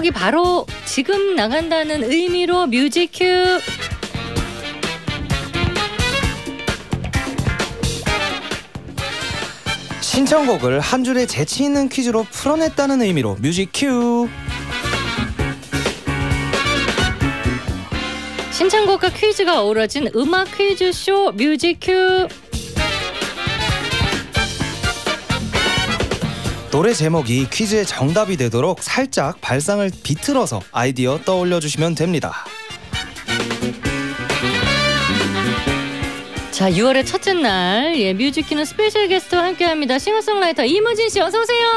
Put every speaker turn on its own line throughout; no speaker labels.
곡이 바로 지금 나간다는 의미로
뮤직 큐. 신청곡을 한 줄의 재치 있는 퀴즈로 풀어냈다는 의미로 뮤직 큐.
신청곡과 퀴즈가 어우러진 음악 퀴즈 쇼 뮤직 큐.
노래 제목이 퀴즈의 정답이 되도록 살짝 발상을 비틀어서 아이디어 떠올려 주시면 됩니다.
자, 6월의 첫째 날, 예, 뮤직키는 스페셜 게스트와 함께합니다. 싱어송라이터 이무진 씨, 어서 오세요.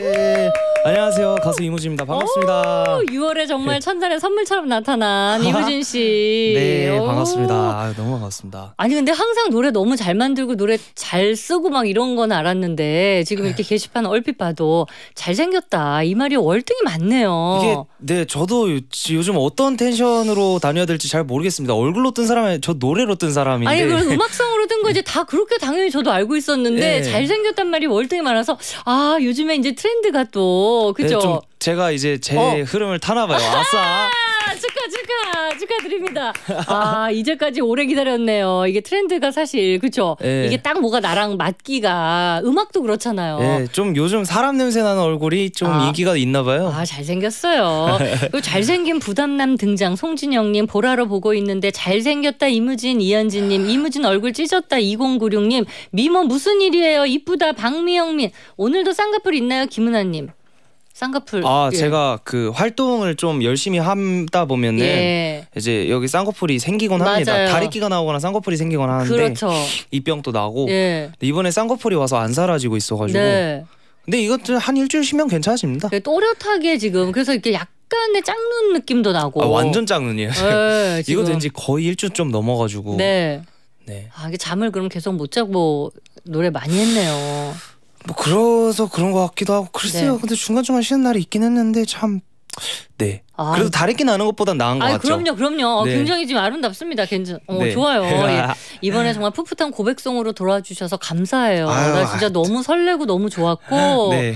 예. 안녕하세요 가수 이무진입니다 반갑습니다. 오,
6월에 정말 예. 천달의 선물처럼 나타난 이무진 씨. 네 오.
반갑습니다. 너무 반갑습니다.
아니 근데 항상 노래 너무 잘 만들고 노래 잘 쓰고 막 이런 건 알았는데 지금 네. 이렇게 게시판 얼핏 봐도 잘생겼다 이 말이 월등히 많네요. 이게
네 저도 요즘 어떤 텐션으로 다녀야 될지 잘 모르겠습니다. 얼굴로 뜬 사람이 저 노래로 뜬 사람인데. 아니 그럼
음악성으로 뜬 거 이제 다 그렇게 당연히 저도 알고 있었는데 네. 잘생겼단 말이 월등히 많아서 아 요즘에 이제 트렌드가 또 그죠. 네,
제가 이제 제 어. 흐름을 타나 봐요. 아싸.
축하 축하 축하드립니다. 아 이제까지 오래 기다렸네요. 이게 트렌드가 사실 그렇죠. 네. 이게 딱 뭐가 나랑 맞기가 음악도 그렇잖아요. 네,
좀 요즘 사람 냄새 나는 얼굴이 좀 아. 인기가 있나봐요. 아
잘생겼어요. 그 잘생긴 부담남 등장 송진영님 보라로 보고 있는데 잘생겼다 이무진 이현진님 이무진 얼굴 찢었다 2096님 미모 무슨 일이에요 이쁘다 박미영님 오늘도 쌍꺼풀 있나요 김은아님. 쌍꺼풀. 아 예. 제가
그 활동을 좀 열심히 한다 보면은 예. 이제 여기 쌍꺼풀이 생기곤 맞아요. 합니다. 다리끼가 나오거나 쌍꺼풀이 생기곤 하는데 그렇죠. 이병도 나고 예. 이번에 쌍꺼풀이 와서 안 사라지고 있어가지고. 네. 근데 이것도 한 일주일
쉬면 괜찮아집니다. 네, 또렷하게 지금 그래서 이렇게 약간의 짝눈 느낌도 나고. 아, 완전
짝눈이에요. 네, 이거 왠지 거의 일주 일좀 넘어가지고.
네. 네. 아 이게 잠을 그럼
계속 못 자고 노래 많이 했네요. 뭐 그래서 그런 것 같기도 하고 글쎄요. 네. 근데 중간중간 쉬는 날이 있긴 했는데 참 네. 아, 그래도 다르게 나는 것보다 나은 것 아, 같죠. 그럼요,
그럼요. 어, 네. 굉장히 지금 아름답습니다. 괜찮. 어, 네. 좋아요. 예. 이번에 정말 풋풋한 고백송으로 돌아 주셔서 감사해요. 아유, 나 아, 진짜 아, 너무 설레고 너무 좋았고, 네.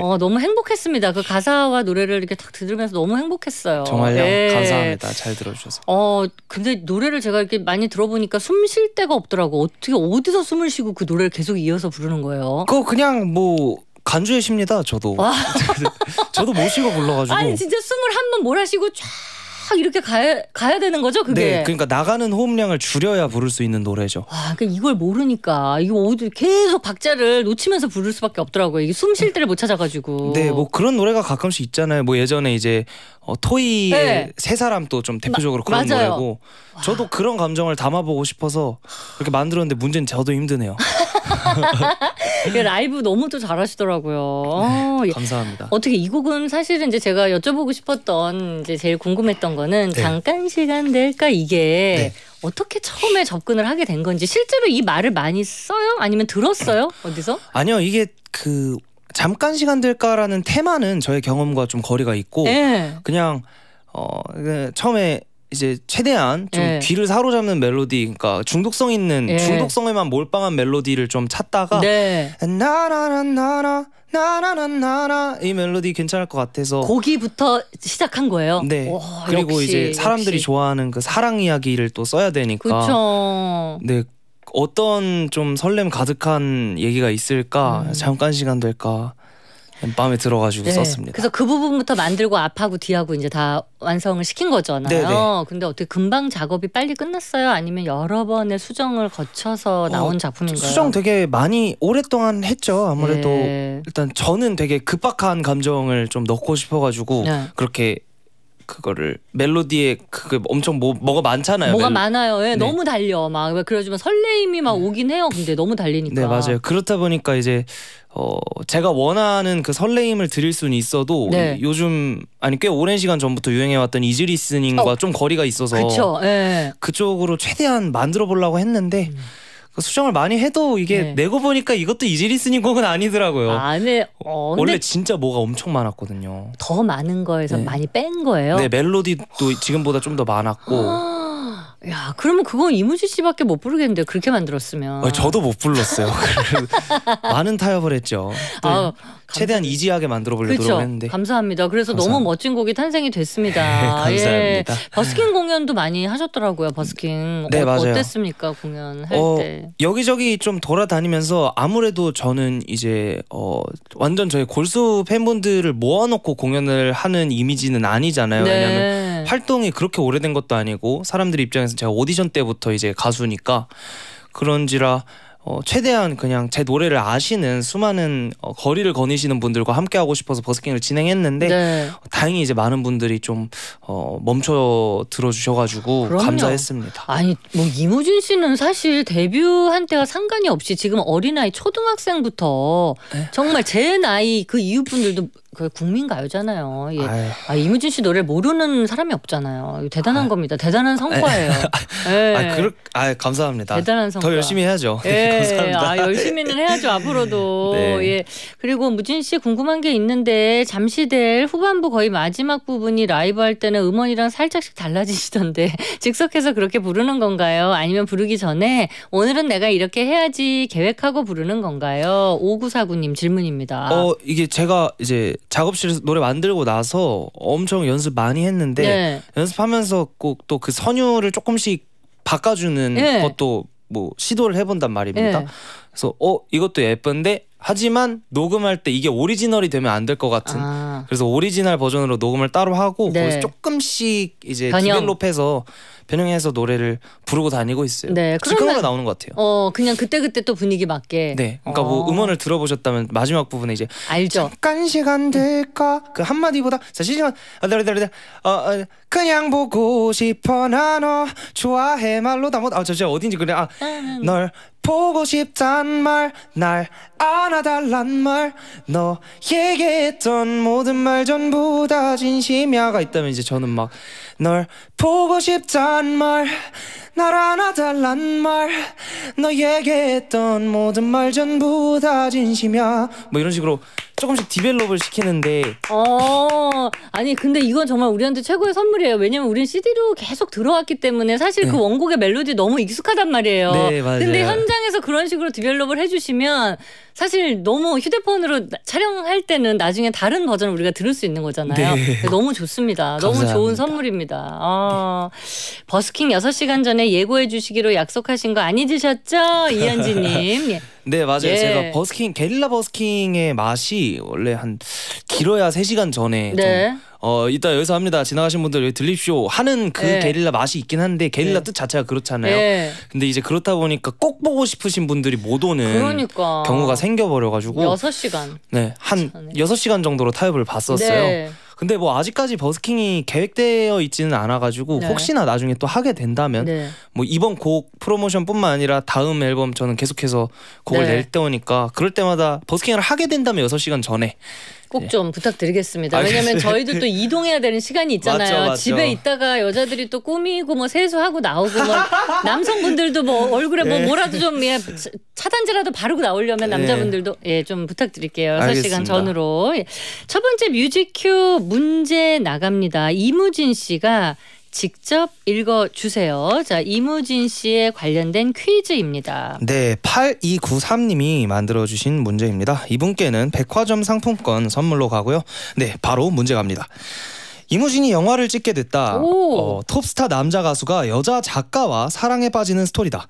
어, 너무 행복했습니다. 그 가사와 노래를 이렇게 탁 들으면서 너무 행복했어요. 정말요. 네. 감사합니다.
잘 들어주셔서.
어, 근데 노래를 제가 이렇게 많이 들어보니까 숨 쉴 데가 없더라고. 어떻게 어디서 숨을
쉬고 그 노래를 계속 이어서 부르는 거예요? 그 그냥 뭐 간주해 십니다. 저도 저도 모시고 불러가지고 아니 진짜
숨을 한 번 몰아쉬고 쫙 이렇게 가야, 가야 되는 거죠 그게 네 그러니까
나가는 호흡량을 줄여야 부를 수 있는 노래죠
와 그러니까 이걸 모르니까 이거 어디 계속 박자를 놓치면서 부를 수밖에 없더라고요 이게 숨 쉴 때를 못 찾아가지고
네 뭐 그런 노래가 가끔씩 있잖아요 뭐 예전에 이제 어, 토이의 네. 세 사람 또 좀 대표적으로 마, 그런 맞아요. 노래고 저도 그런 감정을 담아보고 싶어서 이렇게 만들었는데 문제는 저도 힘드네요
예, 라이브 너무 또 잘하시더라고요. 네, 어, 예. 감사합니다. 어떻게 이 곡은 사실은 이제 제가 여쭤보고 싶었던 이제 제일 궁금했던 거는 네. 잠깐 시간 될까 이게 네. 어떻게 처음에 접근을 하게 된 건지 실제로 이 말을 많이 써요? 아니면 들었어요?
어디서? 아니요 이게 그 잠깐 시간 될까라는 테마는 저의 경험과 좀 거리가 있고 네. 그냥 어 그 처음에 이제 최대한 좀 예. 귀를 사로잡는 멜로디, 그러니까 중독성 있는 예. 중독성에만 몰빵한 멜로디를 좀 찾다가 네. 나라라나라 나라라나라 이 멜로디 괜찮을 것 같아서 고기부터 시작한 거예요. 네. 오, 그리고 역시, 이제 사람들이 역시. 좋아하는 그 사랑 이야기를 또 써야 되니까.
그쵸.
네. 어떤 좀 설렘 가득한 얘기가 있을까? 음. 잠깐 시간 될까? 밤에 들어가지고 네. 썼습니다.
그래서 그 부분부터 만들고 앞하고 뒤하고 이제 다 완성을 시킨 거잖아요. 네네. 네. 근데 어떻게 금방 작업이 빨리 끝났어요? 아니면 여러 번의 수정을 거쳐서 어, 나온 어, 작품인가요? 수정
되게 많이 오랫동안 했죠. 아무래도 네. 일단 저는 되게 급박한 감정을 좀 넣고 싶어가지고 네. 그렇게 그거를 멜로디에 그게 엄청 뭐, 뭐가 많잖아요. 뭐가 멜로... 많아요.
예, 네. 너무 달려 막 그래가지고 설레임이 막 오긴 해요. 근데 너무 달리니까. 네 맞아요.
그렇다 보니까 이제 어 제가 원하는 그 설레임을 드릴 수는 있어도 네. 요즘 아니 꽤 오랜 시간 전부터 유행해왔던 이즈리스닝과 어. 좀 거리가 있어서 그쵸, 예. 그쪽으로 최대한 만들어 보려고 했는데. 음. 그러니까 수정을 많이 해도 이게 네. 내고 보니까 이것도 이지리스님 곡은 아니더라고요. 아, 네. 어, 원래 진짜 뭐가 엄청 많았거든요.
더 많은 거에서 네. 많이 뺀 거예요. 네,
멜로디도 지금보다 좀 더 많았고.
야, 그러면 그건 이문지 씨밖에 못 부르겠는데 그렇게 만들었으면. 아,
저도 못 불렀어요. 많은 타협을 했죠. 네. 아, 최대한 이지하게 만들어 보려고 그렇죠? 했는데
감사합니다. 그래서 감사합니다. 너무 멋진 곡이 탄생이 됐습니다. 예, 감사합니다. 예. 버스킹 공연도 많이 하셨더라고요. 버스킹 어, 네, 어, 맞아요. 어땠습니까 공연 할 어, 때?
여기저기 좀 돌아다니면서 아무래도 저는 이제 어, 완전 저희 골수 팬분들을 모아놓고 공연을 하는 이미지는 아니잖아요. 네. 왜냐면 활동이 그렇게 오래된 것도 아니고 사람들 입장에서 제가 오디션 때부터 이제 가수니까 그런지라 어, 최대한 그냥 제 노래를 아시는 수많은 어, 거리를 거니시는 분들과 함께 하고 싶어서 버스킹을 진행했는데 네. 다행히 이제 많은 분들이 좀 어, 멈춰 들어주셔가지고 그럼요. 감사했습니다. 아니
뭐 이무진 씨는 사실 데뷔한 때와 상관이 없이 지금 어린아이 초등학생부터 네? 정말 제 나이 그 이웃분들도 그 국민 가요잖아요. 예. 아, 이무진 씨노래 모르는 사람이 없잖아요. 대단한 아유. 겁니다. 대단한 성과예요. 네. 예. 아,
그렇, 아, 감사합니다. 대단한 성과. 더 열심히 해야죠. 예. 예 감사합니다. 아, 열심히는 해야죠. 앞으로도. 네. 예.
그리고 무진 씨 궁금한 게 있는데 잠시될 후반부 거의 마지막 부분이 라이브 할 때는 음원이랑 살짝씩 달라지시던데 즉석해서 그렇게 부르는 건가요? 아니면 부르기 전에 오늘은 내가 이렇게 해야지 계획하고 부르는 건가요? 오구사구님 질문입니다. 어,
이게 제가 이제 작업실에서 노래 만들고 나서 엄청 연습 많이 했는데 네. 연습하면서 꼭 또 그 선율을 조금씩 바꿔주는 네. 것도 뭐 시도를 해본단 말입니다. 네. 그래서 어 이것도 예쁜데 하지만 녹음할 때 이게 오리지널이 되면 안 될 것 같은 아. 그래서 오리지널 버전으로 녹음을 따로 하고 네. 거기서 조금씩 이제 변형. 디벨롭해서 변형해서 노래를 부르고 다니고 있어요. 네, 즉흥으 나오는 것 같아요.
어, 그냥 그때
그때 또 분위기 맞게. 네, 그러니까 뭐 어. 뭐 음원을 들어보셨다면 마지막 부분에 이제 알죠. 잠깐 시간 될까 그한 마디보다 사실은 아들아들아들 네, 네, 네, 어, 어, 그냥 보고 싶어 나 너 좋아해 말로다 못아 뭐, 진짜 어딘지 그래 아널 음. 보고 싶단 말 날 안아달란 말 너 얘기했던 모든 말 전부 다 진심이야가 있다면 이제 저는 막널 보고 싶단 말날 안아달란 말 너에게 했던 모든 말 전부 다 진심이야 뭐 이런 식으로 조금씩 디벨롭을 시키는데
어 아니 근데 이건 정말 우리한테 최고의 선물이에요 왜냐면 우린 CD로 계속 들어왔기 때문에 사실 그 네. 그 원곡의 멜로디 너무 익숙하단 말이에요 네, 맞아요. 근데 현장에서 그런 식으로 디벨롭을 해주시면 사실 너무 휴대폰으로 촬영할 때는 나중에 다른 버전을 우리가 들을 수 있는 거잖아요 네. 너무 좋습니다 너무 좋은 선물입니다 어, 네. 버스킹 여섯 시간 전에 예고해 주시기로 약속하신 거 아니지셨죠 이현지님 예. 네 맞아요. 예. 제가
버스킹 게릴라 버스킹의 맛이 원래 한 길어야 3 시간 전에 네. 좀, 어 이따 여기서 합니다. 지나가신 분들 여기 들립쇼 하는 그 예. 게릴라 맛이 있긴 한데 게릴라 네. 뜻 자체가 그렇잖아요. 네. 근데 이제 그렇다 보니까 꼭 보고 싶으신 분들이 못 오는 그러니까. 경우가 생겨버려가지고 6 시간 네한 6 시간 정도로 타협을 봤었어요. 근데 뭐 아직까지 버스킹이 계획되어 있지는 않아가지고 네. 혹시나 나중에 또 하게 된다면 네. 뭐 이번 곡 프로모션뿐만 아니라 다음 앨범 저는 계속해서 곡을 네. 낼 때오니까 그럴 때마다 버스킹을 하게 된다면 여섯 시간 전에
꼭좀 네. 예. 부탁드리겠습니다. 아, 왜냐하면 네. 저희도 또 이동해야 되는 시간이 있잖아요. 맞죠, 맞죠. 집에 있다가 여자들이 또 꾸미고 뭐 세수하고 나오고 뭐 남성분들도 뭐 얼굴에 예. 뭐 네. 뭐라도 좀 예, 차단제라도 바르고 나오려면 남자분들도 예, 좀 부탁드릴게요. 6시간 전으로. 첫 번째 뮤직큐 문제 나갑니다. 이무진 씨가 직접 읽어주세요. 자, 이무진 씨에 관련된 퀴즈입니다.
네, 8293님이 만들어주신 문제입니다. 이분께는 백화점 상품권 선물로 가고요. 네, 바로 문제 갑니다. 이무진이 영화를 찍게 됐다. 어, 톱스타 남자 가수가 여자 작가와 사랑에 빠지는 스토리다.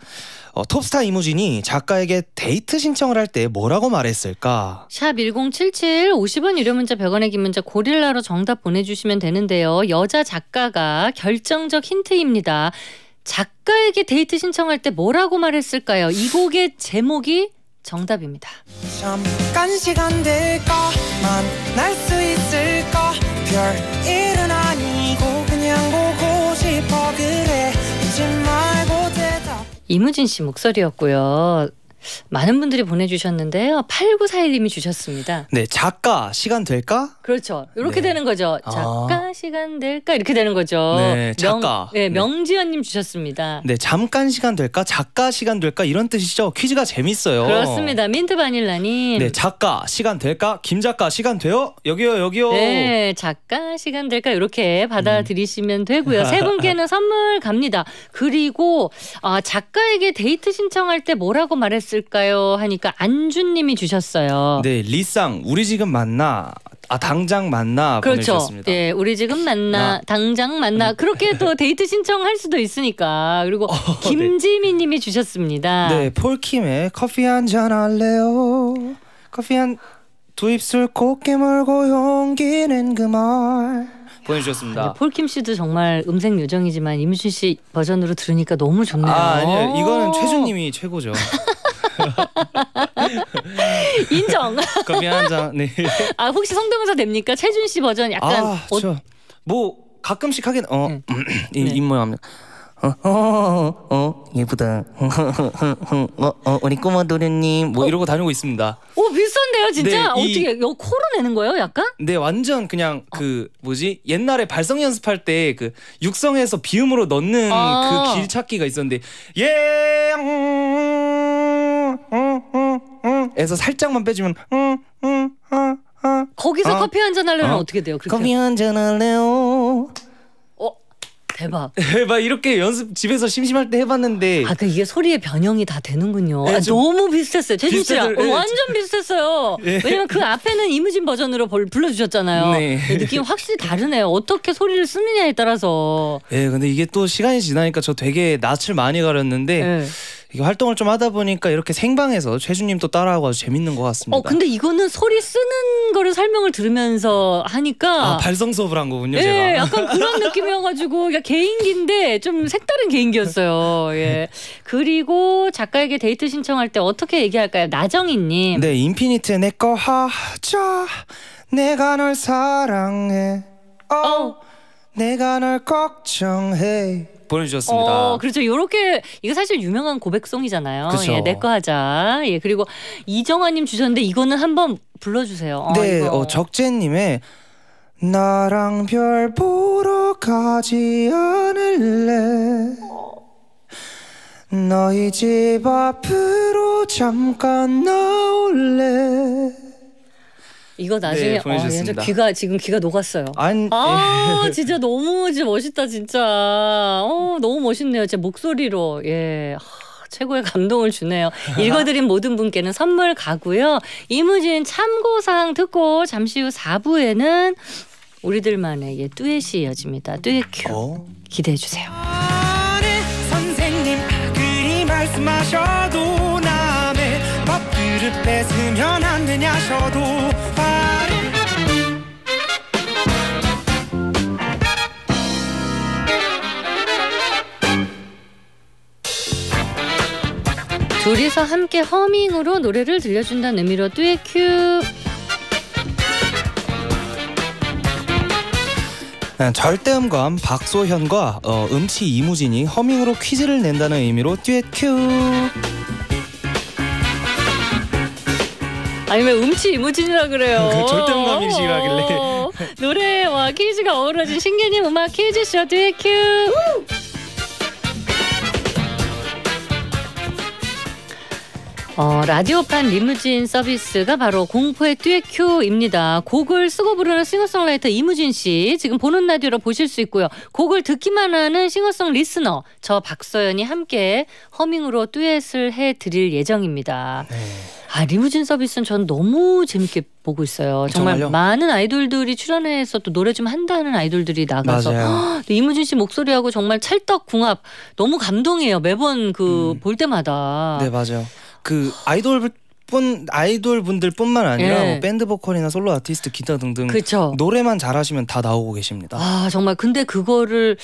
어, 톱스타 이무진이 작가에게 데이트 신청을 할 때 뭐라고 말했을까?
샵 1077, 50원 유료 문자 100원의 긴 문자 고릴라로 정답 보내주시면 되는데요. 여자 작가가 결정적 힌트입니다. 작가에게 데이트 신청할 때 뭐라고 말했을까요? 이 곡의 제목이 정답입니다.
잠깐 시간 될까 만날 수 있을까 별일은 아니고 그냥 보고 싶어 그래 잊지
말고 대답 이무진 씨 목소리였고요. 많은 분들이 보내주셨는데요. 8941님이 주셨습니다.
네, 작가 시간 될까?
그렇죠. 이렇게 네. 되는 거죠. 아. 작가 아. 시간 될까 이렇게 되는 거죠. 네, 작가. 명, 네, 네, 명지연님 주셨습니다.
네, 잠깐 시간 될까, 작가 시간 될까 이런 뜻이죠. 퀴즈가 재밌어요. 그렇습니다.
민트 바닐라님. 네,
작가 시간 될까, 김 작가 시간 돼요. 여기요, 여기요. 네,
작가 시간 될까 이렇게 받아들이시면 되고요. 세 분께는 선물 갑니다. 그리고 아, 작가에게 데이트 신청할 때 뭐라고 말했을까요? 하니까 안주님이
주셨어요. 네, 리쌍 우리 지금 만나. 아 당장 만나 그렇죠. 보내주셨습니다.
예, 우리 지금 만나 나. 당장 만나 음. 그렇게 또 데이트 신청할 수도 있으니까 그리고 어, 네. 김지민님이 네. 주셨습니다. 네,
폴킴의 커피 한 잔 할래요. 커피 한 두 입술 곱게 물고 용기낸 그 말 보내주셨습니다. 폴킴 씨도 정말 음색 요정이지만
임순 씨 버전으로 들으니까 너무 좋네요. 아 아니요, 이거는
최준님이 최고죠. 인정. 커피 한 잔. 네. 아
혹시 성대모사 됩니까? 최준 씨 버전 약간. 아, 어...
저, 뭐 가끔씩 하긴 어 응. 네. 음, 음, 이모양 네. 어, 어, 어, 어, 예쁘다. 어 어, 어, 어, 우리 꼬마 도련님. 뭐 어. 이러고 다니고 있습니다.
오, 비슷데요 진짜? 네, 어떻게, 이, 코로 내는 거예요, 약간?
네, 완전 그냥 그, 뭐지? 옛날에 발성 연습할 때 그 육성에서 비음으로 넣는 아. 그길 찾기가 있었는데, 예, 음, 음, 음, 응에서 살짝만 빼주면 응응아 아. 거기서 아. 커피 한잔 하려면 어? 떻게 돼요? 커피 한잔 할래요. 어 대박. 막 이렇게 연습 집에서 심심할 때
해봤는데 아그 이게 소리의 변형이 다 되는군요. 아, 네, 아, 너무 비슷했어요. 재진 씨랑 어, 완전 비슷했어요. 네. 왜냐면 그 앞에는 이무진 버전으로 불러주셨잖아요. 네. 느낌 확실히 다르네요. 어떻게 소리를 쓰느냐에 따라서.
예, 근데 이게 또 시간이 지나니까 저 되게 낯을 많이 가렸는데. 이게 활동을 좀 하다 보니까 이렇게 생방에서 최준님도 따라하고 아주 재밌는 것 같습니다. 어 근데
이거는 소리 쓰는 거를 설명을 들으면서 하니까 아, 발성
수업을 한 거군요. 예, 제가. 약간
그런 느낌이어가지고 그러니까 개인기인데 좀 색다른 개인기였어요. 예. 그리고 작가에게 데이트 신청할 때 어떻게 얘기할까요, 나정이님? 네,
인피니트 내 거 하자. 내가 널 사랑해. 어. o 어. 내가 널 걱정해. 보내주셨습니다. 어, 그렇죠.
이렇게 이거 사실 유명한 고백송이잖아요. 그렇죠. 예, 내거 하자. 예, 그리고 이정아님 주셨는데 이거는 한번 불러주세요. 어, 네, 이
어, 적재님의 나랑 별 보러 가지 않을래. 너희 집 앞으로 잠깐 나올래.
이거 네, 나중에 네, 보내주셨습니다. 아, 귀가 지금 귀가 녹았어요. 안, 아 예. 진짜 너무 멋있다 진짜. 어, 너무 멋있네요. 제 목소리로 예. 최고의 감동을 주네요. 읽어드린 모든 분께는 선물 가고요. 이무진 참고사항 듣고 잠시 후 4부에는 우리들만의 예, 뚜엣이 이어집니다. 뚜엣 큐 어? 기대해 주세요.
말씀하셔도 남의 밥그릇 뺏으면 안 되냐 셔
둘이서 함께 허밍으로 노래를 들려준다는 의미로 듀엣 큐.
네, 절대음감 박소현과 어, 음치 이무진이 허밍으로 퀴즈를 낸다는 의미로 듀엣 큐. 아니 왜 음치 이무진이라 그래요? 그 절대음감이시라길래 어.
노래와 퀴즈가 어우러진 신개념 음악 퀴즈쇼 듀엣 큐. 우! 어, 라디오판 리무진 서비스가 바로 공포의 듀엣 큐입니다. 곡을 쓰고 부르는 싱어송라이터 이무진 씨 지금 보는 라디오로 보실 수 있고요. 곡을 듣기만 하는 싱어송 리스너 저 박서연이 함께 허밍으로 듀엣을 해드릴 예정입니다. 네. 아 리무진 서비스는 전 너무 재밌게 보고 있어요. 정말 정말요? 많은 아이돌들이 출연해서 또 노래 좀 한다는 아이돌들이 나가서 헉, 또 이무진 씨 목소리하고 정말 찰떡궁합 너무 감동이에요. 매번 그볼 음. 때마다.
네 맞아요. 그 아이돌 뿐 아이돌 분들 뿐만 아니라 예. 뭐 밴드 보컬이나 솔로 아티스트 기타 등등 그쵸. 노래만 잘하시면 다 나오고 계십니다. 아 정말 근데 그거를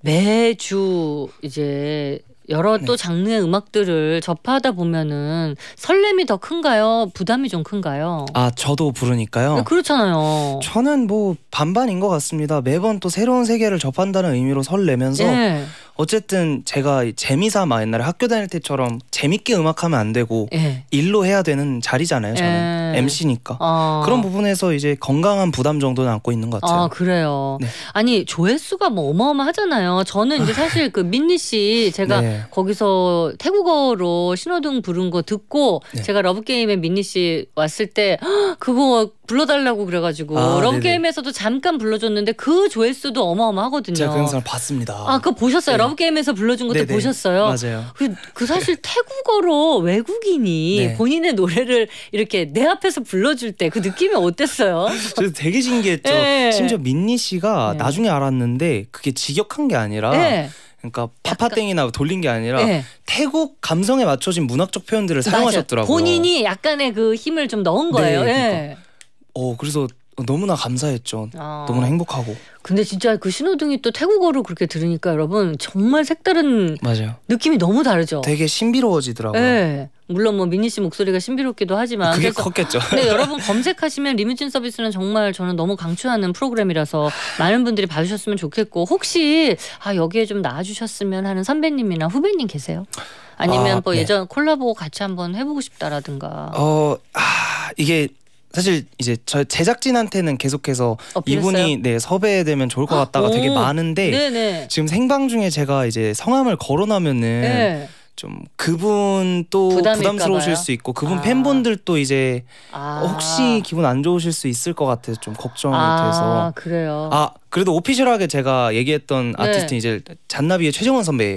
매주 이제 여러 네. 또 장르의 음악들을 접하다 보면은 설렘이 더 큰가요? 부담이 좀 큰가요?
아 저도 부르니까요. 네, 그렇잖아요. 저는 뭐 반반인 것 같습니다. 매번 또 새로운 세계를 접한다는 의미로 설레면서 예. 네. 어쨌든 제가 재미삼아 옛날에 학교 다닐 때처럼 재밌게 음악하면 안 되고 예. 일로 해야 되는 자리잖아요. 저는 예. MC니까 아. 어. 그런 부분에서 이제 건강한 부담 정도는 안고 있는 것 같아요. 아
그래요. 네. 아니 조회수가 뭐 어마어마하잖아요. 저는 이제 아. 사실 그 민니 씨 제가 네. 거기서 태국어로 신호등 부른 거 듣고 네. 제가 러브 게임에 민니 씨 왔을 때 그거 불러달라고 그래가지고 아, 런 게임에서도 잠깐 불러줬는데 그 조회수도 어마어마하거든요. 제가 그 영상을
봤습니다. 아
그거 보셨어요? 네. 러 게임에서 불러준 것도 네네. 보셨어요? 맞아요. 그, 그 사실 태국어로 외국인이 네. 본인의 노래를 이렇게 내 앞에서 불러줄 때 그 느낌이 어땠어요?
저 되게 신기했죠. 네. 심지어 민니 씨가 네. 나중에 알았는데 그게 직역한 게 아니라. 네. 그러니까 파파땡이나 돌린 게 아니라 네. 태국 감성에 맞춰진 문학적 표현들을 사용하셨더라고요. 맞아 본인이
약간의 그 힘을 좀 넣은 거예요. 네, 그러니까. 네. 어 그래서 너무나 감사했죠.
아. 너무나 행복하고.
근데 진짜 그 신호등이 또 태국어로 그렇게 들으니까 여러분 정말 색다른 맞아요. 느낌이 너무 다르죠. 되게
신비로워지더라고요.
네. 물론 뭐미니씨 목소리가 신비롭기도 하지만 그게 그래서, 컸겠죠. 근데 네, 여러분 검색하시면 리무진 서비스는 정말 저는 너무 강추하는 프로그램이라서 많은 분들이 봐주셨으면 좋겠고 혹시 아 여기에 좀 나와주셨으면 하는 선배님이나 후배님 계세요?
아니면 아, 뭐 네. 예전
콜라보 같이 한번 해보고 싶다라든가.
어 아, 이게 사실 이제 저 제작진한테는 계속해서 어필했어요? 이분이 네 섭외되면 좋을 것 같다가 아, 오, 되게 많은데 네네. 지금 생방 중에 제가 이제 성함을 거론하면은 네. 좀 그분 또 부담스러우실 수 있고 그분 아. 팬분들 도 이제 아. 혹시 기분 안 좋으실 수 있을 것 같아서 좀 걱정이 아, 돼서 그래요. 아 그래도 오피셜하게 제가 얘기했던 아티스트 네. 이제 잔나비의 최정원 선배.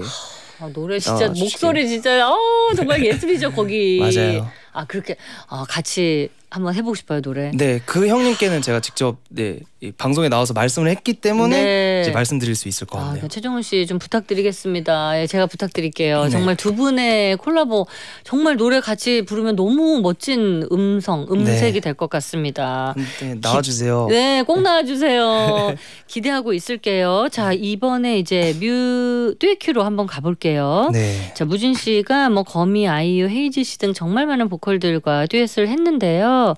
아, 노래 아, 진짜 어, 목소리 진짜 어, 정말 예술이죠 거기. 맞아요. 아 그렇게 아, 같이 한번 해보고 싶어요 노래.
네, 그 형님께는 제가 직접 네이 방송에 나와서 말씀을 했기 때문에 네. 이제 말씀드릴 수 있을 것 아, 같네요.
아, 최종훈 씨 좀 부탁드리겠습니다. 예, 제가 부탁드릴게요. 네. 정말 두 분의 콜라보 정말 노래 같이 부르면 너무 멋진 음성, 음색이 네. 될것 같습니다.
네, 나와주세요. 기, 네,
꼭 네. 나와주세요. 기대하고 있을게요. 자 이번에 이제 뮤듀큐로 한번 가볼게요. 네. 자 무진 씨가 뭐 거미, 아이유, 헤이즈 씨등 정말 많은 보컬들과 듀엣을 했는데요.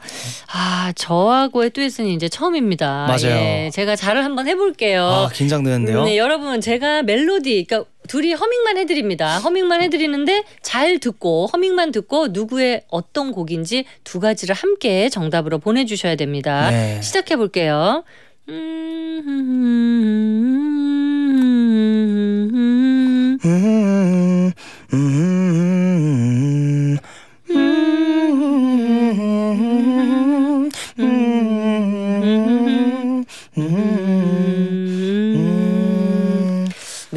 아 저하고의 듀엣은 이제 처음입니다. 맞아요. 예, 제가 잘를 한번 해볼게요. 아,
긴장되는데요. 네,
여러분 제가 멜로디, 그러니까 둘이 허밍만 해드립니다. 허밍만 해드리는데 잘 듣고 허밍만 듣고 누구의 어떤 곡인지 두 가지를 함께 정답으로 보내주셔야 됩니다. 네. 시작해 볼게요. Mm-hmm.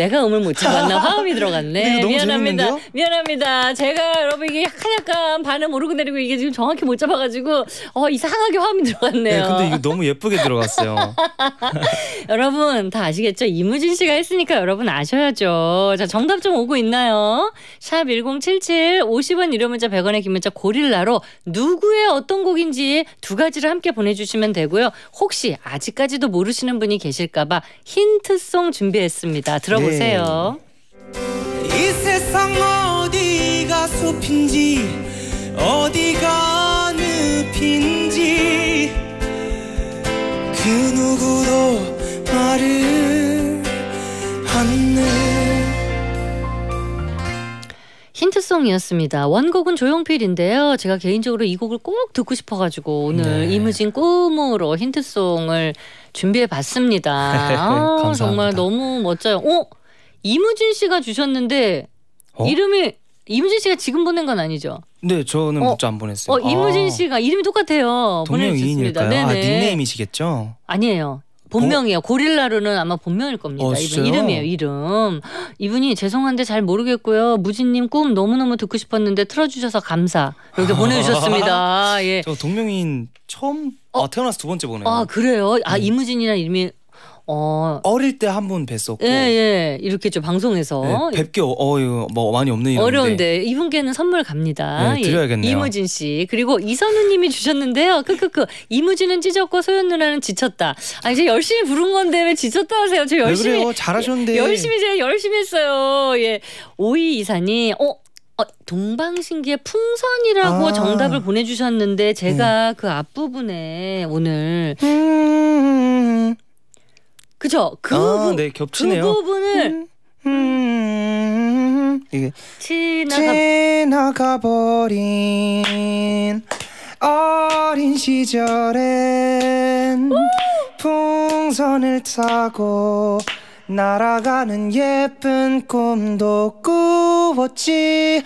내가 음을
못 잡았나 화음이 들어갔네. 미안합니다. 재밌는데요?
미안합니다. 제가 여러분 이게 약간 약간 반음 오르고 내리고 이게 지금 정확히 못 잡아가지고 어 이상하게 화음이 들어갔네요. 네, 근데 이거
너무 예쁘게 들어갔어요.
여러분 다 아시겠죠? 이무진 씨가 했으니까 여러분 아셔야죠. 자 정답 좀 오고 있나요? 샵 1077 50원 유료 문자 100원의 긴 문자 고릴라로 누구의 어떤 곡인지 두 가지를 함께 보내주시면 되고요. 혹시 아직까지도 모르시는 분이 계실까봐 힌트송 준비했습니다. 들어볼까요? 네. 보세요.
이 세상 어디가 숲인지 어디가 늪인지 그 누구도
힌트송이었습니다. 원곡은 조용필인데요. 제가 개인적으로 이 곡을 꼭 듣고 싶어가지고 오늘 네. 이무진 꿈으로 힌트송을 준비해 봤습니다. 아, 정말 너무 멋져요. 어? 이무진 씨가 주셨는데 어? 이름이 이무진 씨가 지금 보낸 건 아니죠?
네, 저는 어, 문자 안 보냈어요. 어, 이무진 아. 씨가
이름이 똑같아요. 보내주셨습니다. 아,
닉네임이시겠죠?
아니에요. 본명이에요. 고릴라로는 아마 본명일 겁니다. 어, 이분 이름이에요. 이름. 이분이 죄송한데 잘 모르겠고요. 무진님 꿈 너무너무 듣고 싶었는데 틀어주셔서 감사.
이렇게 아. 보내주셨습니다. 예. 저 동명인 처음 아, 어? 아, 태어나서 두 번째 보내요. 아 그래요? 아 음. 네. 이무진이라는 이름이 어. 어릴 때 한 분 뵀었고.
예, 예. 이렇게 좀 방송에서. 예, 네, 뵙기
어유 뭐 많이 없는 일인데. 어려운데
이분께는 선물 갑니다. 네, 예, 드려야겠네요. 예, 이무진 씨 그리고 이선우님이 주셨는데요. 크크크 이무진은 찢었고 소연 누나는 지쳤다. 아 이제 열심히 부른 건데 왜 지쳤다 하세요? 저 열심히 그래요? 잘하셨는데. 예, 열심히 제가 열심히 했어요. 예 오이 이사님 어 어, 동방신기의 풍선이라고 아 정답을 보내주셨는데 제가 네. 그 앞부분에 오늘 음 그쵸 그, 아, 부, 네, 겹치네요. 그 부분을 음,
음 이게 지나가... 지나가버린 어린 시절엔 풍선을 타고 날아가는 예쁜 꿈도 꾸었지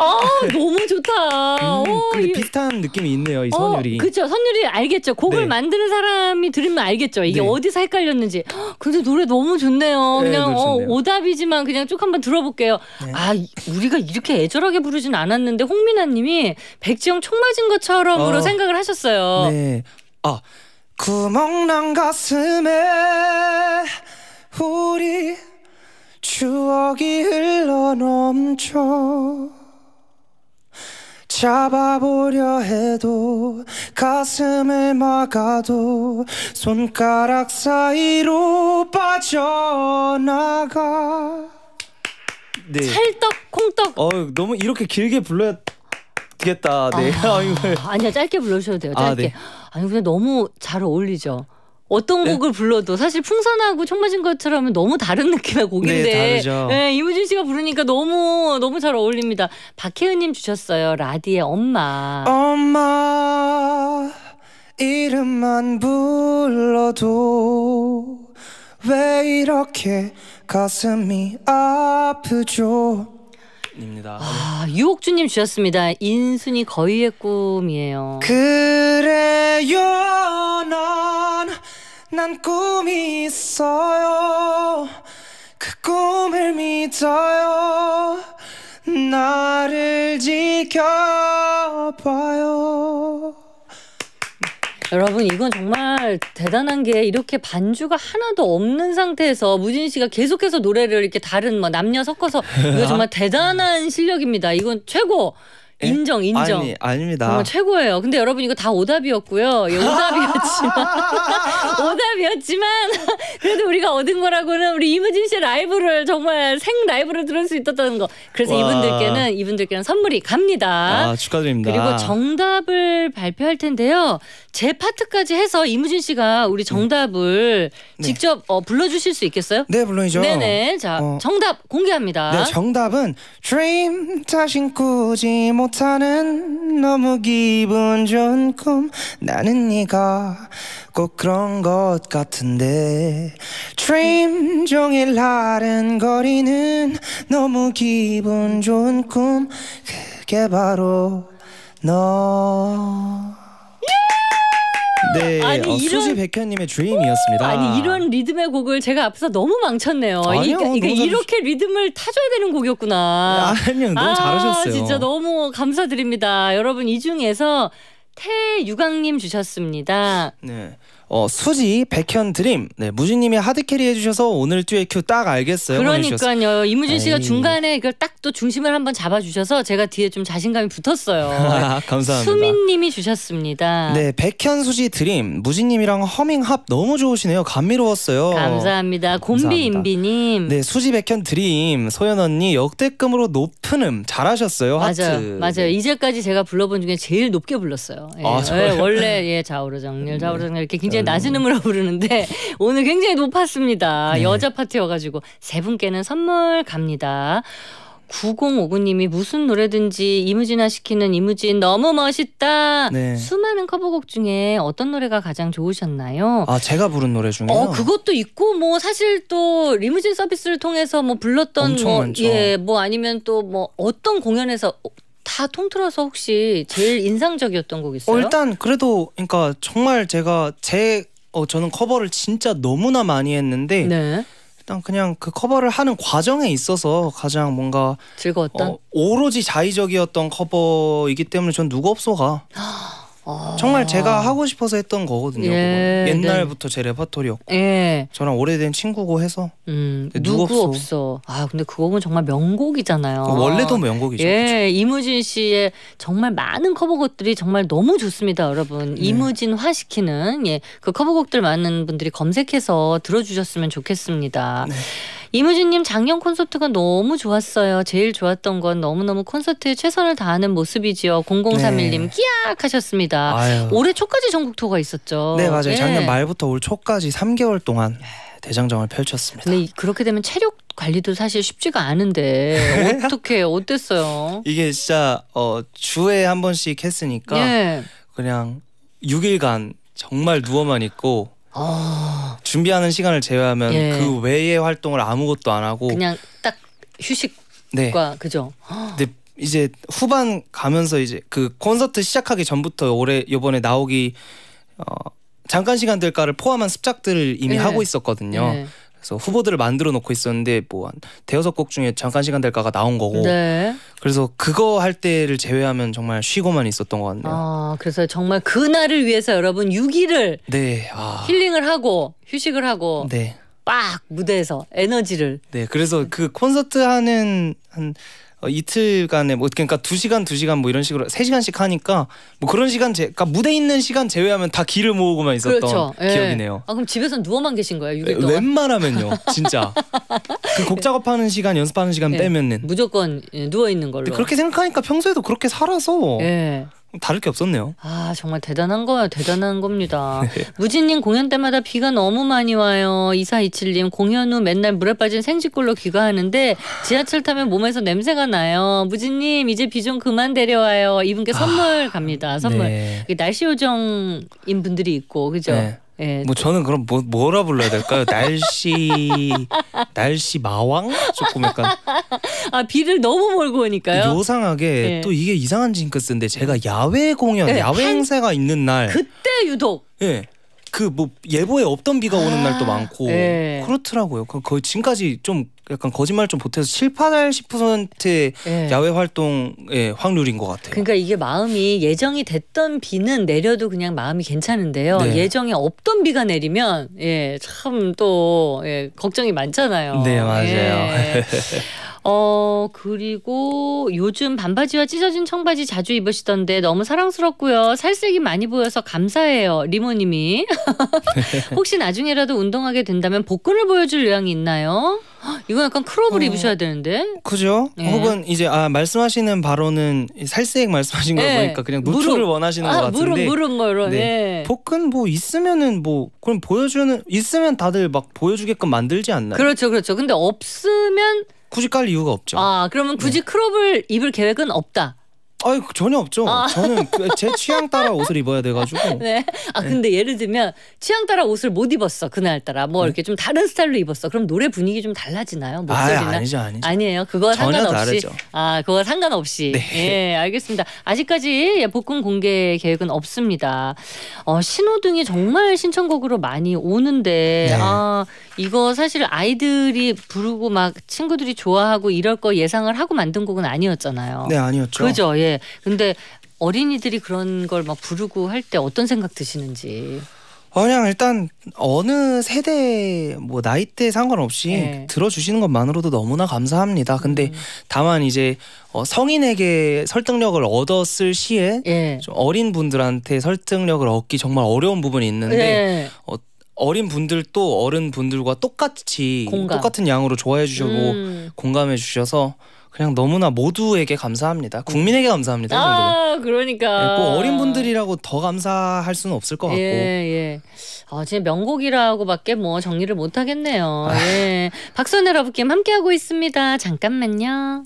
아 너무 좋다. 음, 오, 어, 근데 이... 비슷한 느낌이 있네요 이 어, 선율이.
그렇죠 선율이 알겠죠. 곡을 네. 만드는 사람이 들으면 알겠죠. 이게 네. 어디서 헷갈렸는지. 근데 노래 너무 좋네요. 네, 그냥 어, 오답이지만 그냥 쭉 한번 들어볼게요. 네. 아 우리가 이렇게 애절하게 부르진 않았는데 홍민아님이 백지영 총 맞은 것처럼으로 어. 생각을 하셨어요. 네.
아 구멍난 가슴에 우리 추억이 흘러 넘쳐 잡아보려 해도 가슴을 막아도 손가락 사이로 빠져나가 네. 찰떡 콩떡 어 너무 이렇게 길게 불러야 되겠다 네 아,
아니야 짧게 불러주셔도 돼요 짧게 아, 네. 아니 근데 너무 잘 어울리죠 어떤 네. 곡을 불러도 사실 풍선하고 청바진 것처럼 너무 다른 느낌의 곡인데 네, 다르죠. 네, 이무진 씨가 부르니까 너무 너무 잘 어울립니다. 박혜은님 주셨어요 라디의
엄마. 엄마 이름만 불러도 왜 이렇게 가슴이
아프죠?
입니다. 아,
유옥주님 주셨습니다. 인순이
거의의 꿈이에요. 그래요, 난난 꿈이 있어요 그 꿈을 믿어요 나를 지켜봐요 여러분 이건 정말
대단한 게 이렇게 반주가 하나도 없는 상태에서 무진 씨가 계속해서 노래를 이렇게 다른 뭐 남녀 섞어서 이거 정말 대단한 실력입니다. 이건 최고 예? 인정 인정. 아니
아닙니다. 정말
최고예요. 근데 여러분 이거 다 오답이었고요. 예, 오답이었지만 오답이었지만 그래도 우리가 얻은 거라고는 우리 이무진 씨 라이브를 정말 생 라이브를 들을 수 있었다는 거. 그래서 와. 이분들께는 이분들께는 선물이 갑니다. 아,
축하드립니다. 그리고
정답을 발표할 텐데요. 제 파트까지 해서 이무진 씨가 우리 음. 정답을 네. 직접 어, 불러주실 수 있겠어요? 네, 물론이죠. 네네. 자, 어. 정답 공개합니다. 네,
정답은 Dream 다신 꾸지 못하는 너무 기분 좋은 꿈 나는 네가 꼭 그런 것 같은데 Dream 종일 하른거리는 너무 기분 좋은 꿈 그게 바로 너 네, 아니, 어, 이런... 수지 백현님의 드림이었습니다. 아니 이런
리듬의 곡을 제가 앞서 너무 망쳤네요. 아니요, 이, 그, 잘... 이렇게 리듬을 타줘야 되는 곡이었구나. 아니요, 너무 아, 잘하셨어요. 진짜 너무 감사드립니다. 여러분 이 중에서 태유강님 주셨습니다.
네. 어, 수지, 백현 드림, 네, 무진님이 하드캐리 해주셔서 오늘 듀엣 큐딱 알겠어요. 그러니까요.
이무진 씨가 에이. 중간에 이걸 딱 또 중심을 한번 잡아주셔서 제가 뒤에 좀 자신감이 붙었어요. 네. 감사합니다. 수민님이 주셨습니다. 네,
백현, 수지, 드림, 무진님이랑 허밍합 너무 좋으시네요. 감미로웠어요. 감사합니다.
곰비 인비님.
네, 수지, 백현, 드림, 소연 언니 역대급으로 높은 음 잘하셨어요. 맞아요, 맞아요.
네. 이제까지 제가 불러본 중에 제일 높게 불렀어요. 예. 아, 예, 원래 예 좌우로 정렬, 좌우로 정렬 이렇게 굉장히 이제 낮은 음으로 부르는데 오늘 굉장히 높았습니다. 네. 여자 파티여가지고세 분께는 선물 갑니다. 9059님이 무슨 노래든지 이무진화 시키는 이무진 너무 멋있다. 네. 수많은 커버곡 중에 어떤 노래가 가장 좋으셨나요?
아 제가 부른 노래 중에요. 어
그것도 있고 뭐 사실 또 리무진 서비스를 통해서 뭐 불렀던 뭐예뭐 예, 뭐 아니면 또 뭐 어떤 공연에서 다 통틀어서 혹시 제일 인상적이었던 곡 있어요? 어, 일단
그래도 그러니까 정말 제가 제 어, 저는 커버를 진짜 너무나 많이 했는데 네. 일단 그냥 그 커버를 하는 과정에 있어서 가장 뭔가 즐거웠던 어, 오로지 자의적이었던 커버이기 때문에 전 누구 없소가 아, 정말 제가 하고 싶어서 했던 거거든요. 예. 네. 옛날부터 제 레퍼토리였고 예. 저랑 오래된 친구고 해서 음, 누구, 없어. 없어. 아 근데 그 곡은 정말 명곡이잖아요. 어, 그러니까 원래도 명곡이죠.
예, 그 이무진 씨의 정말 많은 커버곡들이 정말 너무 좋습니다, 여러분. 네. 이무진 화시키는 예, 그 커버곡들 많은 분들이 검색해서 들어주셨으면 좋겠습니다. 네. 이무진님 작년 콘서트가 너무 좋았어요. 제일 좋았던 건 너무너무 콘서트에 최선을 다하는 모습이지요. 0031님 네. 끼악 하셨습니다. 아유. 올해 초까지 전국 투어가 있었죠. 네 맞아요. 예. 작년
말부터 올 초까지 3개월 동안 예. 대장정을 펼쳤습니다. 근데 그렇게 되면 체력 관리도 사실 쉽지가 않은데
어떻게 어땠어요?
이게 진짜 어, 주에 한 번씩 했으니까 예. 그냥 6일간 정말 누워만 있고
아...
준비하는 시간을 제외하면 예. 그 외의 활동을 아무것도 안 하고 그냥
딱 휴식과 네. 그죠.
근데 이제 후반 가면서 이제 그 콘서트 시작하기 전부터 올해 요번에 나오기 어, 잠깐 시간 될까를 포함한 습작들을 이미 예. 하고 있었거든요. 예. 그래서 후보들을 만들어 놓고 있었는데 뭐한 대여섯 곡 중에 잠깐 시간 될까가 나온 거고 네. 그래서 그거 할 때를 제외하면 정말 쉬고만 있었던 것 같네요.
아, 그래서 정말 그날을 위해서 여러분 6일을
네, 아.
힐링을 하고 휴식을 하고 네. 빡 무대에서 에너지를
네, 그래서 그 콘서트 하는 한 어, 이틀간에 뭐 그러니까 두 시간 두 시간 뭐 이런 식으로 세 시간씩 하니까 뭐 그런 시간 제 그러니까 무대 있는 시간 제외하면 다 기를 모으고만 있었던 그렇죠. 예. 기억이네요.
아 그럼 집에서 누워만 계신 거예요? 6일 동안? 예,
웬만하면요, 진짜. 그 곡 작업하는 시간, 연습하는 시간 예. 빼면은
무조건 예, 누워 있는 걸로. 그렇게
생각하니까 평소에도 그렇게 살아서. 예. 다를 게 없었네요.
아 정말 대단한 거야 대단한 겁니다. 네. 무진님 공연 때마다 비가 너무 많이 와요. 이사이칠님 공연 후 맨날 물에 빠진 생쥐꼴로 귀가하는데 지하철 타면 몸에서 냄새가 나요. 무진님 이제 비 좀 그만 데려와요. 이분께 선물 아, 갑니다. 선물. 네. 날씨 요정인 분들이 있고 그죠? 네. 예. 뭐
저는 그럼 뭐, 뭐라 불러야 될까요? 날씨 날씨 마왕 조금 약간
아 비를 너무 몰고 오니까요. 요상하게 예. 또
이게 이상한 징크스인데 제가 야외 공연, 예. 야외 행사가 있는 날 그때 유독 예. 그뭐 예보에 없던 비가 오는 아, 날도 많고 네. 그렇더라고요. 그 지금까지 좀 약간 거짓말 좀 보태서 7, 8, 10%의 네. 야외 활동의 확률인 것 같아요.
그러니까 이게 마음이 예정이 됐던 비는 내려도 그냥 마음이 괜찮은데요. 네. 예정에 없던 비가 내리면 예, 참 또 예, 걱정이 많잖아요. 네 맞아요. 예. 어, 그리고 요즘 반바지와 찢어진 청바지 자주 입으시던데 너무 사랑스럽고요. 살색이 많이 보여서 감사해요. 리모님이. 혹시 나중에라도 운동하게 된다면 복근을 보여줄 의향이 있나요? 이건 약간 크롭을 어, 입으셔야
되는데. 그죠? 예. 혹은 이제 아 말씀하시는 바로는 살색 말씀하신 거 예. 보니까 그냥 노출을 무릎. 원하시는 아, 것 같은데. 무릎 무릎 뭐 거로. 네. 예. 복근 뭐 있으면은 뭐 그럼 보여주는 있으면 다들 막 보여주게끔 만들지 않나요?
그렇죠, 그렇죠. 근데 없으면
굳이 깔 이유가 없죠.
아 그러면 굳이 네. 크롭을 입을 계획은 없다.
아유 그 전혀 없죠. 아. 저는 그 제 취향 따라 옷을 입어야 돼가지고.
네. 아 근데 네. 예를 들면 취향 따라 옷을 못 입었어 그날 따라 뭐 네? 이렇게 좀 다른 스타일로 입었어. 그럼 노래 분위기 좀 달라지나요? 목소리나? 아, 니죠 아니죠. 아니에요. 그거 상관없이. 다르죠. 아 그거 상관없이. 네. 예, 알겠습니다. 아직까지 예, 복금 공개 계획은 없습니다. 어, 신호등이 정말 신청곡으로 많이 오는데 네. 아 이거 사실 아이들이 부르고 막 친구들이 좋아하고 이럴 거 예상을 하고 만든 곡은 아니었잖아요. 네 아니었죠. 그죠. 예. 예. 근데 어린이들이
그런 걸 막
부르고 할 때 어떤 생각 드시는지.
그냥 일단 어느 세대 뭐 나이대 상관없이 네. 들어주시는 것만으로도 너무나 감사합니다. 근데 음. 다만 이제 어, 성인에게 설득력을 얻었을 시에 네. 좀 어린 분들한테 설득력을 얻기 정말 어려운 부분이 있는데 네. 어, 어린 분들 도 어른 분들과 똑같이 공감. 똑같은 양으로 좋아해 주시고 음. 공감해 주셔서 그냥 너무나 모두에게 감사합니다. 국민에게 감사합니다. 아
정도는. 그러니까 예, 꼭 어린 분들이라고
더 감사할 수는 없을 것 같고. 예 예.
아진 명곡이라고밖에 뭐 정리를 못 하겠네요. 아. 예. 박선혜 러브게임 함께 하고 있습니다. 잠깐만요.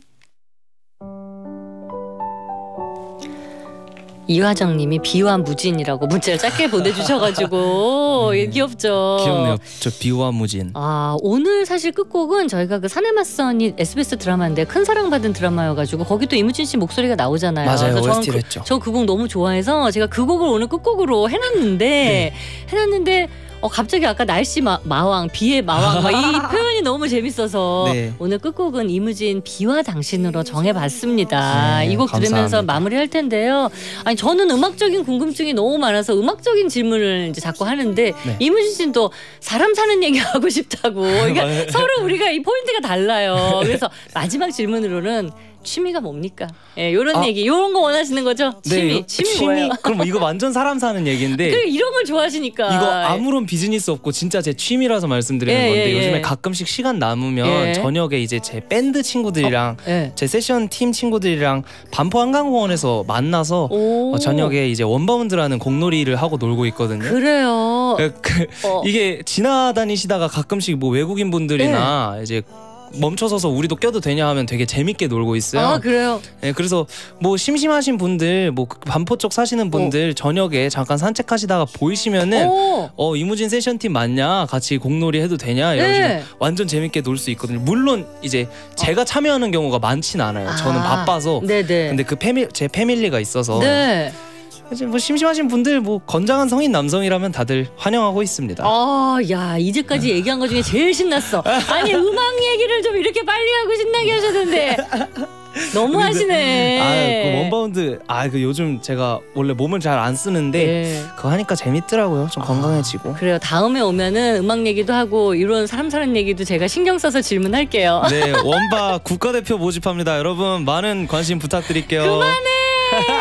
이화정님이 비와 무진이라고 문자를 짧게 보내주셔가지고 네. 예, 귀엽죠. 귀엽네요.
저 비와 무진.
아 오늘 사실 끝곡은 저희가 그 산의 맞선이 SBS 드라마인데 큰 사랑받은 드라마여가지고 거기 또 이무진 씨 목소리가 나오잖아요. 맞아요. 그 죠저그 곡 너무 좋아해서 제가 그 곡을 오늘 끝곡으로 해놨는데 네. 해놨는데 어, 갑자기 아까 날씨 마, 왕 비의 마왕 이 표현이 너무 재밌어서 네. 오늘 끝곡은 이무진 비와 당신으로 네, 정해봤습니다. 네, 이곡 들으면서 마무리할 텐데요. 아니 저는 음악적인 궁금증이 너무 많아서 음악적인 질문을 이제 자꾸 하는데 네. 이무진 씨는 또 사람 사는 얘기 하고 싶다고. 그러니까 네. 서로 우리가 이 포인트가 달라요. 그래서 마지막 질문으로는 취미가 뭡니까? 예, 요런 아, 얘기, 요런거 원하시는 거죠? 네, 취미, 네, 취미, 취미 뭐예요?
그럼 이거 완전 사람 사는 얘기인데. 그
이런 걸 좋아하시니까. 이거
아무런 비즈니스 없고 진짜 제 취미라서 말씀드리는 예, 건데 예, 요즘에 예. 가끔씩 시간 남으면 예. 저녁에 이제 제 밴드 친구들이랑 어, 예. 제 세션 팀 친구들이랑 반포 한강공원에서 만나서 어, 저녁에 이제 원바운드라는 공놀이를 하고 놀고 있거든요. 그래요. 그, 그, 어. 이게 지나다니시다가 가끔씩 뭐 외국인 분들이나 이제 멈춰서서 우리도 껴도 되냐 하면 되게 재밌게 놀고 있어요. 아 그래요? 네, 그래서 뭐 심심하신 분들, 뭐 그 반포 쪽 사시는 어. 분들 오. 저녁에 잠깐 산책하시다가 보이시면은 오. 어. 어 이무진 세션 팀 맞냐? 같이 공놀이 해도 되냐? 이런 식으로 네. 완전 재밌게 놀 수 있거든요. 물론 이제 제가 어. 참여하는 경우가 많진 않아요. 저는 아. 바빠서. 네네. 근데 그 패밀 제 패밀리가 있어서. 네. 사실 뭐 심심하신 분들 뭐 건장한 성인 남성이라면 다들 환영하고 있습니다. 아, 야 이제까지 얘기한 것 중에 제일 신났어.
아니 음악 얘기를 좀 이렇게 빨리 하고 신나게 하셨는데.
너무 하시네. 아, 그 원바운드. 아, 그 요즘 제가 원래 몸을 잘 안 쓰는데 네. 그거 하니까 재밌더라고요. 좀 아, 건강해지고. 아, 그래요. 다음에
오면은 음악 얘기도 하고 이런 사람 사는 얘기도 제가 신경 써서 질문할게요. 네,
원바 국가대표 모집합니다. 여러분 많은 관심 부탁드릴게요. 그만해.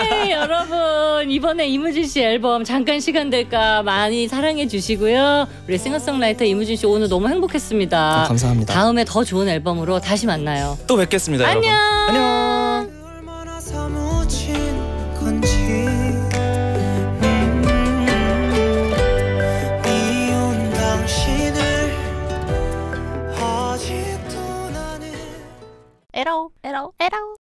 네,
여러분 이번에 이무진 씨 앨범 잠깐 시간 될까 많이 사랑해 주시고요. 우리 싱어송라이터 이무진 씨 오늘 너무 행복했습니다. 아, 감사합니다. 다음에 더 좋은 앨범으로 다시 만나요.
또 뵙겠습니다. 안녕. 안녕. 에러 에러 에러